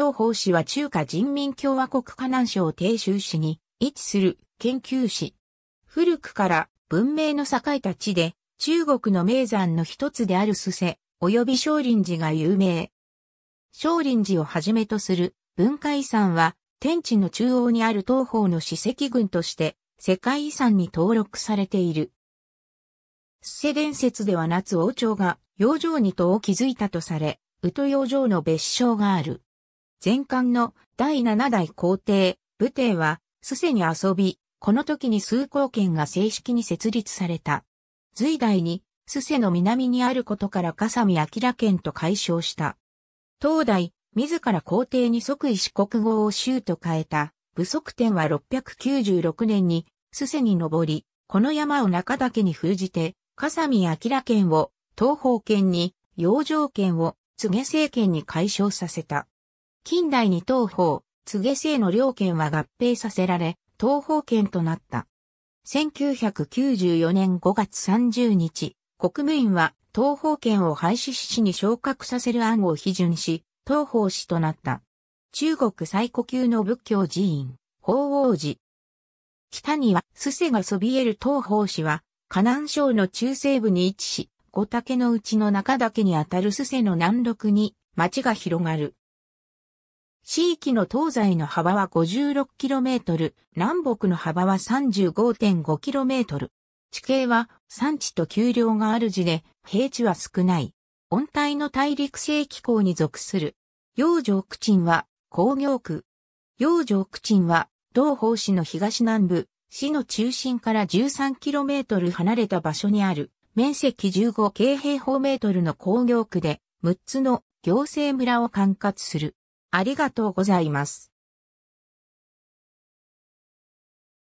東方市は中華人民共和国河南省鄭州市に位置する研究市。古くから文明の栄えた地で、中国の名山の一つであるスセ、及び少林寺が有名。少林寺をはじめとする文化遺産は、天地の中央にある東方の史跡群として、世界遺産に登録されている。スセ伝説では夏王朝が、洋上にとを築いたとされ、宇都洋上の別称がある。前巻の第七代皇帝、武帝は、すせに遊び、この時に崇高圏が正式に設立された。隋代に、すせの南にあることから笠見明県と解消した。東代、自ら皇帝に即位四国号を州と変えた、武則天は696年に、すせに登り、この山を中岳に封じて、笠見明県を、東方県に、洋上県を、柘植政権に解消させた。近代に東方、柘植姓の両県は合併させられ、東方県となった。1994年5月30日、国務院は東方県を廃止市に昇格させる案を批准し、東方市となった。中国最古級の仏教寺院、法王寺。北には、須瀬がそびえる東方市は、河南省の中西部に位置し、五竹のうちの中岳にあたる須瀬の南麓に町が広がる。地域の東西の幅は 56km、南北の幅は 35.5km。地形は山地と丘陵がある地で、平地は少ない。温帯の大陸性気候に属する。洋上区鎮は工業区。洋上区鎮は、同方市の東南部、市の中心から 13km 離れた場所にある、面積15平方メートルの工業区で、6つの行政村を管轄する。ありがとうございます。